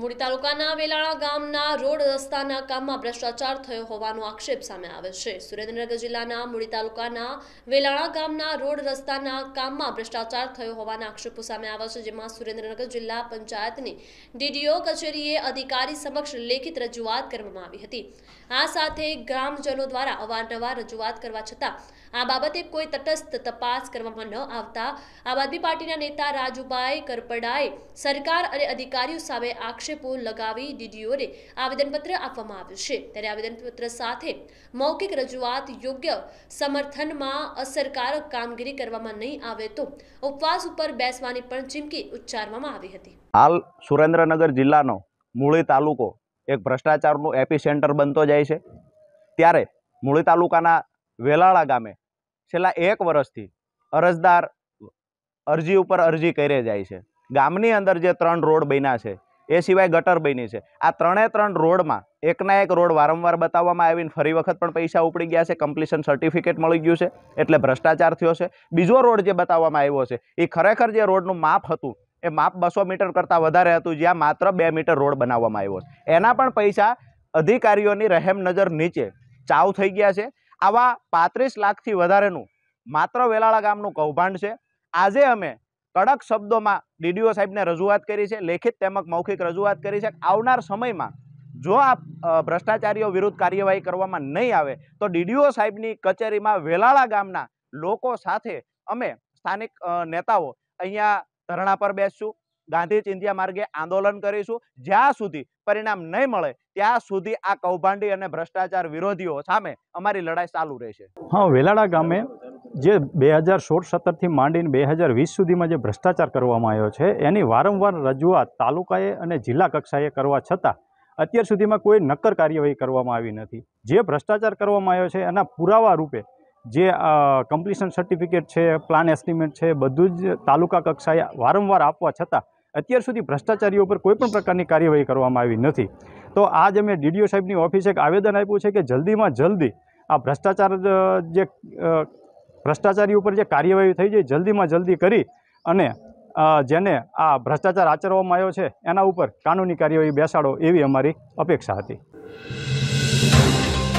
મૂડી તાલુકાના વેલાળા ગામના રોડ રસ્તાના કામમાં ભ્રષ્ટાચાર થયો હોવાનો આક્ષેપ સામે આવે છે સુરેન્દ્રનગર જિલ્લાના મૂળી તાલુકાના વેલાળા ગામના રોડ રસ્તાના કામમાં ભ્રષ્ટાચાર થયો હોવાના આક્ષેપો સામે આવે છે જેમાં સુરેન્દ્રનગર જિલ્લા પંચાયતની ડીડીઓ કચેરીએ અધિકારી સમક્ષ લેખિત રજૂઆત કરવામાં આવી હતી આ સાથે ગ્રામજનો દ્વારા અવારનવાર રજૂઆત કરવા છતાં આ બાબતે કોઈ તટસ્થ તપાસ કરવામાં ન આવતા આમ આદમી પાર્ટીના નેતા રાજુભાઈ કરપડાએ સરકાર અને અધિકારીઓ સામે આક્ષેપ આક્ષેપો લગાવી ડીડીઓને આવેદનપત્ર આપવામાં આવ્યું છે ત્યારે આવેદનપત્ર સાથે મૌખિક રજૂઆત યોગ્ય સમર્થનમાં અસરકારક કામગીરી કરવામાં નહીં આવે તો ઉપવાસ ઉપર બેસવાની પણ ચીમકી ઉચ્ચારવામાં આવી હતી હાલ સુરેન્દ્રનગર જિલ્લાનો મૂળી તાલુકો એક ભ્રષ્ટાચારનું એપી સેન્ટર બનતો જાય છે ત્યારે મૂળી તાલુકાના વેલાળા ગામે છેલ્લા એક વર્ષથી અરજદાર અરજી ઉપર અરજી કરે જાય છે ગામની અંદર જે ત્રણ રોડ બન્યા છે એ સિવાય ગટર બની છે આ ત્રણે ત્રણ રોડમાં એકના એક રોડ વારંવાર બતાવવામાં આવીને ફરી વખત પણ પૈસા ઉપડી ગયા છે કમ્પ્લીશન સર્ટિફિકેટ મળી ગયું છે એટલે ભ્રષ્ટાચાર થયો છે બીજો રોડ જે બતાવવામાં આવ્યો છે એ ખરેખર જે રોડનું માપ હતું એ માપ બસો મીટર કરતાં વધારે હતું જ્યાં માત્ર બે મીટર રોડ બનાવવામાં આવ્યો છે એના પણ પૈસા અધિકારીઓની રહેમ નજર નીચે ચાવ થઈ ગયા છે આવા પાંત્રીસ લાખથી વધારેનું માત્ર વેલાળા ગામનું કૌભાંડ છે આજે અમે કડક શબ્દોમાં ડીડીઓ સાહેબને રજૂઆત કરી છે લેખિત તેમજ મૌખિક રજૂઆત કરી છે આવનાર સમયમાં જો આ ભ્રષ્ટાચારીઓ વિરુદ્ધ કાર્યવાહી કરવામાં નહીં આવે તો ડીડીઓ સાહેબની કચેરીમાં વેલાળા ગામના લોકો સાથે અમે સ્થાનિક નેતાઓ અહીંયા ધરણા પર બેસશું ગાંધી ચિંધ્યા માર્ગે આંદોલન કરીશું જ્યાં સુધી પરિણામ નહીં મળે ત્યાં સુધી આ કૌભાંડી અને ભ્રષ્ટાચાર વિરોધીઓ સામે અમારી લડાઈ ચાલુ રહેશે હા વેલાળા ગામે જે બે હજાર સોળ સત્તરથી માંડીને બે હજાર વીસ સુધીમાં જે ભ્રષ્ટાચાર કરવામાં આવ્યો છે એની વારંવાર રજૂઆત તાલુકાએ અને જિલ્લા કક્ષાએ કરવા છતાં અત્યાર સુધીમાં કોઈ નક્કર કાર્યવાહી કરવામાં આવી નથી જે ભ્રષ્ટાચાર કરવામાં આવ્યો છે એના પુરાવા રૂપે જે કમ્પ્લીશન સર્ટિફિકેટ છે પ્લાન એસ્ટિમેટ છે બધું જ તાલુકા કક્ષાએ વારંવાર આપવા છતાં અત્યાર સુધી ભ્રષ્ટાચારીઓ પર કોઈપણ પ્રકારની કાર્યવાહી કરવામાં આવી નથી તો આજ મેં ડીડીઓ સાહેબની ઓફિસે એક આવેદન આપ્યું છે કે જલ્દીમાં જલ્દી આ ભ્રષ્ટાચાર જે ભ્રષ્ટાચારી ઉપર જે કાર્યવાહી થઈ જાય જલ્દીમાં જલ્દી કરી અને જેને આ ભ્રષ્ટાચાર આચરવામાં આવ્યો છે એના ઉપર કાનૂની કાર્યવાહી બેસાડો એવી અમારી અપેક્ષા હતી